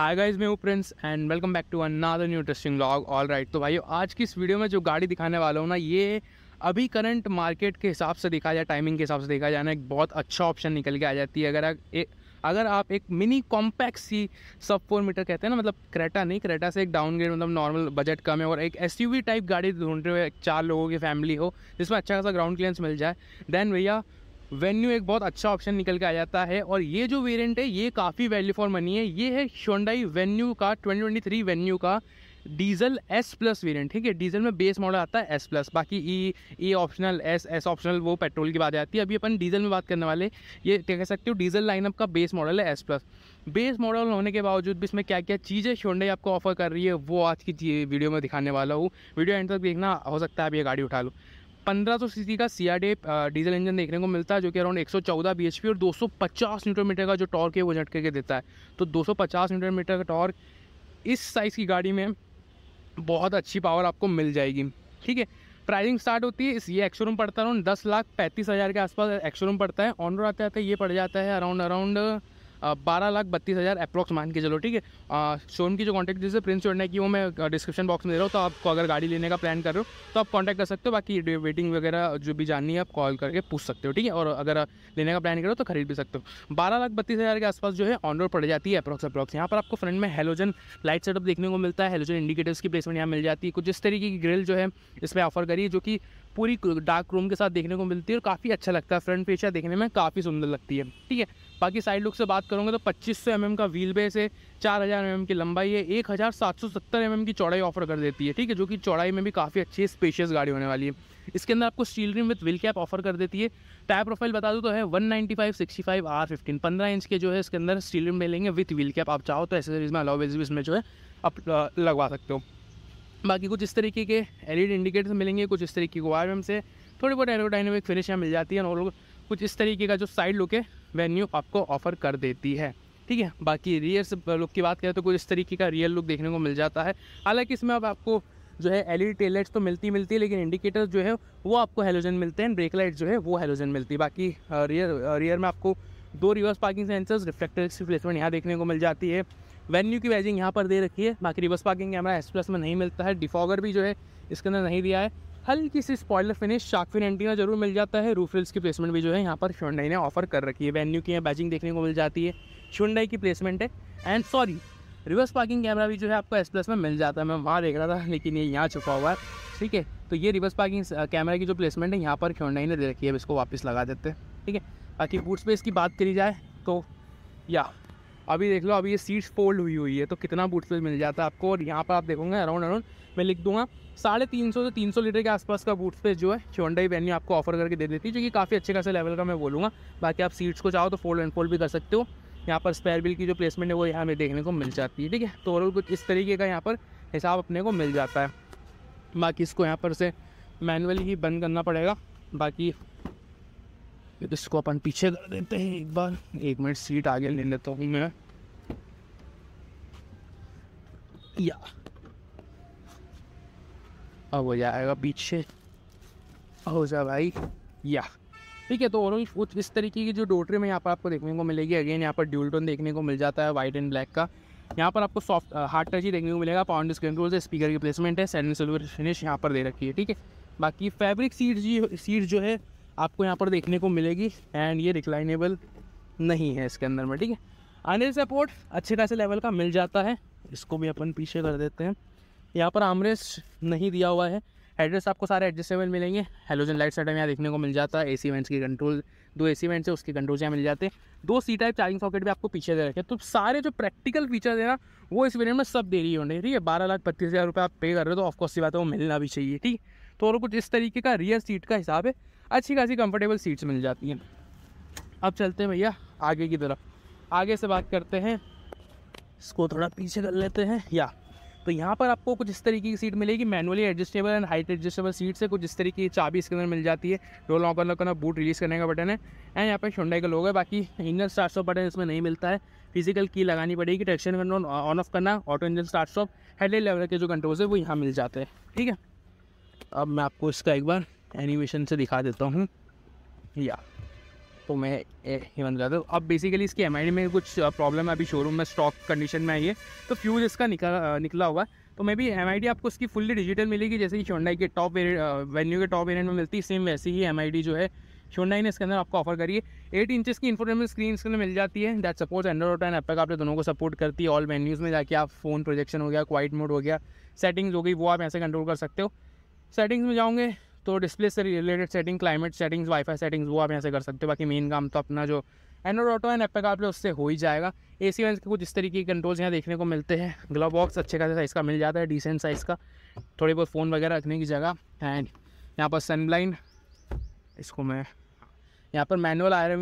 हाय guys मैं हूँ Prince and welcome back to another new interesting vlog all right तो भाइयों आज की इस वीडियो में जो गाड़ी दिखाने वाला हूँ ना ये अभी करंट मार्केट के हिसाब से देखा जाए टाइमिंग के हिसाब से देखा जाए ना एक बहुत अच्छा ऑप्शन निकल के आ जाती है अगर आप एक अगर आप एक मिनी कॉम्पैक्ट सी सब फोर मीटर कहते हैं ना मतलब क्रेटा नहीं क्रेटा से एक डाउनग्रेड मतलब नॉर्मल बजट कम है और एक एस टाइप गाड़ी ढूंढ रहे हो चार लोगों की फैमिली हो जिसमें अच्छा खासा ग्राउंड क्लियरेंस मिल जाए देन भैया वेन्यू एक बहुत अच्छा ऑप्शन निकल के आ जाता है और ये जो वेरिएंट है ये काफ़ी वैल्यू फॉर मनी है ये है शोंडाई वेन्यू का 2023 वेन्यू का डीजल एस प्लस वेरियंट ठीक है डीजल में बेस मॉडल आता है एस प्लस बाकी E A optional S S optional वो पेट्रोल की बात आती है अभी अपन डीजल में बात करने वाले ये कह सकते हो डीजल लाइनअप का बेस मॉडल है एस प्लस बेस मॉडल होने के बावजूद भी इसमें क्या क्या चीज़ें शोंडे आपको ऑफर कर रही है वो आज की वीडियो में दिखाने वाला हूँ वीडियो एंड तक देखना हो सकता है आप ये गाड़ी उठा लो पंद्रह सौ सी का सीआरडीएफ डीजल इंजन देखने को मिलता है जो कि अराउंड एक सौ चौदह बी एच पी और दो सौ पचास न्यूटन मीटर का जो टॉर्क है वो झटके के देता है तो दो पचास न्यूटन मीटर का टॉर्क इस साइज़ की गाड़ी में बहुत अच्छी पावर आपको मिल जाएगी ठीक है प्राइसिंग स्टार्ट होती है इस ये एक्शोरूम पड़ता है अराउंड दस लाख पैंतीस हज़ार के आसपास एक्शोरूम पड़ता है ऑन रोड आते आते ये पड़ जाता है अराउंड अराउंड बारह लाख बत्तीस हज़ार अप्रोक्स मान के चलो ठीक है शोन की जो कॉन्टैक्ट जैसे प्रिंस चोड़ने की वो मैं डिस्क्रिप्शन बॉक्स में दे रहा हूँ तो आपको अगर गाड़ी लेने का प्लान कर रहे हो तो आप कॉन्टैक्ट कर सकते हो बाकी वेटिंग वगैरह जो भी जाननी है आप कॉल करके पूछ सकते हो ठीक है और अगर लेने का प्लान करो तो खरीद भी सकते हो बारह लाख बत्तीस हज़ार के आसपास जो है ऑन रोड पड़ जाती है अप्रॉक्स अप्रोक्स यहाँ पर आपको फ्रंट में हेलोजन लाइट सेटअप देखने को मिलता है हेलोजन इंडिकेटर्स की प्लेसमेंट यहाँ मिल जाती है कुछ इस तरीके की ग्रिल जो है इसमें ऑफर करी है जो कि पूरी डार्क रूम के साथ देखने को मिलती है और काफ़ी अच्छा लगता है फ्रंट पेशा देखने में काफ़ी सुंदर लगती है ठीक है बाकी साइड लुक से बात करूँगा तो पच्चीस सौ एम का व्हील बेस है चार हज़ार एम की लंबाई है एक हज़ार सात सौ सत्तर एम की चौड़ाई ऑफर कर देती है ठीक है जो कि चौड़ाई में भी काफ़ी अच्छी स्पेशियस गाड़ी होने वाली है इसके अंदर आपको steel rim with wheel cap offer कर देती है टायर प्रोफाइल बता दूँ तो है one ninety five sixty five R fifteen पंद्रह इंच के जो है इसके अंदर स्टील रिम मिलेंगे विथ व्हील कैप आप चाहो तो एसेसरीज में अलाउ भी इसमें जो है आप लगवा सकते हो बाकी कुछ इस तरीके के एलईडी इंडिकेटर्स मिलेंगे कुछ इस तरीके के वायर हमसे थोड़ी बहुत एरोडाइनमिक फिनिश यहाँ मिल जाती है और कुछ इस तरीके का जो साइड लुक है वेन्यू आपको ऑफर कर देती है ठीक है बाकी रियर लुक की बात करें तो कुछ इस तरीके का रियल लुक देखने को मिल जाता है हालांकि इसमें अब आपको जो है एल ई टेललाइट्स तो मिलती मिलती है लेकिन इंडिकेटर जो है वो आपको हेलोजन मिलते हैं ब्रेक लाइट जो है वो हेलोजन मिलती है बाकी रियर रियर में आपको दो रिवर्स पार्किंग सेंसर्स रिफ्लेक्टर की प्लेसमेंट यहाँ देखने को मिल जाती है वेन्यू की बैजिंग यहाँ पर दे रखी है बाकी reverse parking camera S plus में नहीं मिलता है डिफॉगर भी जो है इसके अंदर नहीं दिया है हल्की सी स्पॉइलर फिनिश शार्कफिन एंटीना जरूर मिल जाता है रूफ रिल्स की प्लेसमेंट भी जो है यहाँ पर शुंडई ने ऑफर कर रखी है वेन्यू की यहाँ बैजिंग देखने को मिल जाती है शुंडई की प्लेसमेंट है and sorry reverse parking camera भी जो है आपको एस प्लस में मिल जाता है मैं वहाँ देख रहा था लेकिन ये यहाँ छुपा हुआ है ठीक है तो ये रिवर्स पार्किंग कैमरा की जो प्लेसमेंट है यहाँ पर ख्योंडाई ने दे रखी है अब इसको वापस लगा देते हैं ठीक है बाकी बूट स्पेस की बात करी जाए तो या अभी देख लो अभी ये सीट्स फोल्ड हुई हुई है तो कितना बूट स्पेस मिल जाता है आपको और यहाँ पर आप देखोगे अराउंड अराउंड मैं लिख दूंगा साढ़े तीन सौ से तीन सौ लीटर के आसपास का बूट स्पेस जो है चौंडाई ही आपको ऑफर करके दे देती है जो कि काफ़ी अच्छे खासे लेवल का मैं बोलूँगा बाकी आप सीट्स को चाहो तो फोल्ड एंड फोल्ड भी कर सकते हो यहाँ पर स्पेयर बिल की जो प्लेसमेंट है वो यहाँ हमें देखने को मिल जाती है ठीक है तो और कुछ इस तरीके का यहाँ पर हिसाब अपने को मिल जाता है बाकी इसको यहाँ पर से मैनुअली ही बंद करना पड़ेगा बाकी फिर इसको अपन पीछे कर देते हैं एक बार एक मिनट सीट आगे ले लेता हूँ मैं या अब हो जाएगा पीछे हो जा भाई या ठीक है तो और कुछ इस तरीके की जो डोटरी में यहाँ पर आपको देखने को मिलेगी अगेन यहाँ पर टोन देखने को मिल जाता है वाइट एंड ब्लैक का यहाँ पर आपको सॉफ्ट हार्ड टच ही देखने को मिलेगा पाउंड स्क्रीन से स्पीकर की प्लेसमेंट है सैंड सिल्वर फिनिश यहाँ पर दे रखी है ठीक है बाकी फैब्रिक सीट जी सीट जो है आपको यहाँ पर देखने को मिलेगी एंड ये रिक्लाइनेबल नहीं है इसके अंदर में ठीक है आने सपोर्ट अच्छे खासे लेवल का मिल जाता है इसको भी अपन पीछे कर देते हैं यहाँ पर आमरेस नहीं दिया हुआ है एड्रेस आपको सारे एडजस्टेबल मिलेंगे हेलोजन लाइट सेटअप यहाँ देखने को मिल जाता है ए सी वेंट्स की कंट्रोल दो ए सी वेंट्स है उसके कंट्रोल यहाँ मिल जाते हैं दो सी टाइप चार्जिंग सॉकेट भी आपको पीछे दे रखे तो सारे जो प्रैक्टिकल फीचर है ना वो इस वेरियंट में सब दे रही होंगे ठीक है बारह लाख पच्चीस हज़ार रुपये आप पे कर रहे हो तो ऑफकोर्स की बात है वो मिलना भी चाहिए ठीक तो और कुछ इस तरीके का रियर सीट का हिसाब है अच्छी खासी कंफर्टेबल सीट्स मिल जाती हैं अब चलते हैं भैया आगे की तरफ आगे से बात करते हैं इसको थोड़ा पीछे कर लेते हैं या तो यहाँ पर आपको कुछ इस तरीके की सीट मिलेगी manually adjustable and height adjustable seat से कुछ इस तरीके की चाबी इसके अंदर मिल जाती है रोल ऑन करना करना बूट रिलीज़ करने का बटन है एंड यहाँ पर शुंडाई का लोग है बाकी इंजन स्टार्ट स्टॉप बटन इसमें नहीं मिलता है फिजिकल की लगानी पड़ेगी ट्रैक्शन कंट्रोल ऑन ऑफ करना auto engine start stop headlight level के जो कंट्रोल है वो यहाँ मिल जाते हैं ठीक है अब मैं आपको इसका एक बार एनिमेशन से दिखा देता हूँ या तो मैं हेमंत जादव अब बेसिकली इसकी एम में कुछ प्रॉब्लम है अभी शोरूम में स्टॉक कंडीशन में आई है तो फ्यूज़ इसका निकला निकला हुआ तो मे बी एम आपको इसकी फुल्ली डिजिटल मिलेगी जैसे कि शोडाई के टॉप वेन्यू के टॉप वेरियंट में मिलती है सेम वैसी ही एम जो है शोडाई ने इसके अंदर आपको ऑफर करी है एट इंचज की इन्फॉर्मेशन स्क्रीन इसके अंदर मिल जाती है that supports Android and Apple आपने दोनों को सपोर्ट करती है ऑल वेन्यूज़ में जाके आप फ़ोन प्रोजेक्शन हो गया क्वाइट मोड हो गया सेटिंग्स हो गई वो आप ऐसे कंट्रोल कर सकते हो सेटिंग्स में जाओगे तो डिस्प्ले से related setting climate settings WiFi settings वो आप यहाँ से कर सकते हो बाकी मेन काम तो अपना जो एंड्रॉड ऑटो एंड एप्पे का आपने उससे हो ही जाएगा ए सी के कुछ इस तरीके के कंट्रोल्स यहाँ देखने को मिलते हैं ग्लव बॉक्स अच्छे खासे साइज़ का मिल जाता है डिसेंट साइज़ का थोड़ी बहुत फ़ोन वगैरह रखने की जगह एंड यहाँ पर सनब्लाइन इसको मैं यहाँ पर मैनुअल आर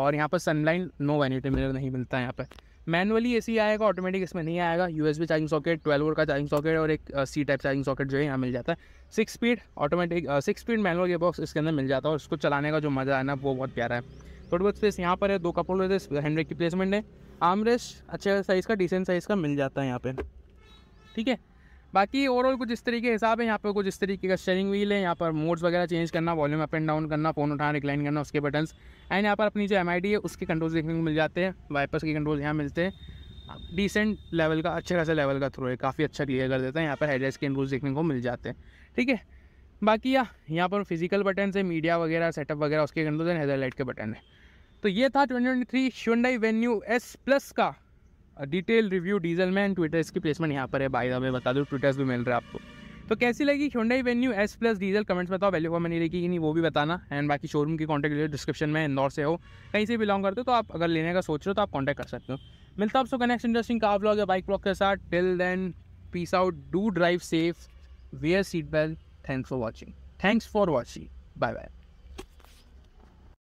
और यहाँ पर सनलाइन नो वैनिटी मिरर नहीं मिलता है यहाँ पर मैनुअली सी आएगा ऑटोमेटिक इसमें नहीं आएगा U S B charging socket twelve volt का चार्जिंग सॉकेट और एक सी टाइप चार्जिंग सॉकेट जो है यहाँ मिल जाता है six speed automatic six speed manual ये बॉक्स इसके अंदर मिल जाता है और इसको चलाने का जो मज़ा है ना वो बहुत प्यारा है थोड़ी बहुत स्पेस यहाँ पर है दो कपड़ों हैंड्रेक की प्लेसमेंट है आमरेस्ट अच्छे साइज़ का डिसेंट साइज़ का मिल जाता है यहाँ पर ठीक है बाकी ओवरऑल कुछ इस तरीके के हिसाब है यहाँ पर कुछ इस तरीके का स्टेरिंग व्हील है यहाँ पर मोड्स वगैरह चेंज करना वॉल्यूम अप एंड डाउन करना फोन उठाना रिक्लाइन करना उसके बटन्स एंड यहाँ पर अपनी जो एम है उसके कंट्रोल्स देखने को मिल जाते हैं वाइपर्स के कंट्रोल यहाँ मिलते हैं डिसेंट लेवल का अच्छे खासा लेवल का थ्रो है काफ़ी अच्छा क्लियर कर देता है यहाँ पर हेडलाइट्स के कंट्रोल्स देखने को मिल जाते हैं ठीक है बाकी या यहाँ पर फिजिकल बटन है मीडिया वगैरह सेटअप वगैरह उसके इंडोज एंड हेडलाइट के बटन है तो ये था twenty twenty three Venue S plus का detail review diesel man tweeters की प्लेसमेंट यहाँ पर है बाई मैं बता दूँ ट्विटर्स भी मिल रहा है आपको तो कैसी लगी Hyundai Venue S plus diesel comments बताओ वैल्यू कॉमन नहीं लेगी कि नहीं वो भी बताना एंड बाकी शोरूम की कॉन्टैक्ट डिटेल डिस्क्रिप्शन में इंदौर से हो कहीं से बिलोंग करते हो तो आप अगर लेने का सोच रहे हो तो आप कॉन्टैक्ट कर सकते हो मिलता आपको कनेक्ट इंटरेस्टिंग का ब्लॉग या बाइक ब्लॉग के साथ till then peace out do drive safe wear seat belt thanks for watching thanks for watching bye bye